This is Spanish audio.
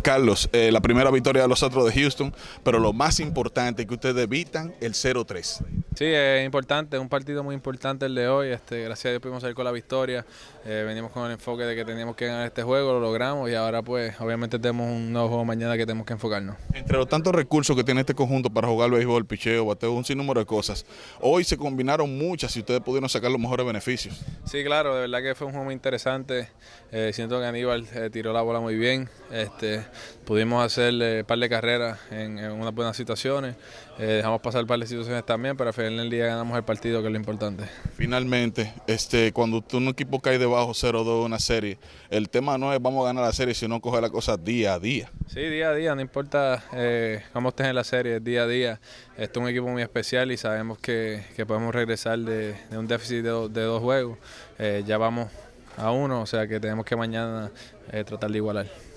Carlos, eh, la primera victoria de los otros de Houston, pero lo más importante es que ustedes evitan el 0-3. Sí, es importante, es un partido muy importante el de hoy. Este, gracias a Dios pudimos salir con la victoria. Eh, venimos con el enfoque de que teníamos que ganar este juego, lo logramos y ahora pues obviamente tenemos un nuevo juego mañana que tenemos que enfocarnos. Entre los tantos recursos que tiene este conjunto para jugar béisbol, picheo, bateo, un sinnúmero de cosas, hoy se combinaron muchas y ustedes pudieron sacar los mejores beneficios. Sí, claro, de verdad que fue un juego muy interesante. Eh, siento que Aníbal eh, tiró la bola muy bien. Este, pudimos hacer un par de carreras en, unas buenas situaciones. dejamos pasar un par de situaciones también, pero al en el día ganamos el partido, que es lo importante. Finalmente, este, cuando tú un equipo cae debajo 0-2 en una serie, el tema no es vamos a ganar la serie, sino coger la cosa día a día. Sí, día a día, no importa eh, cómo estés en la serie, día a día. Este es un equipo muy especial y sabemos que, podemos regresar de, un déficit de, dos juegos. Eh, ya vamos a uno, o sea que tenemos que mañana eh, tratar de igualar.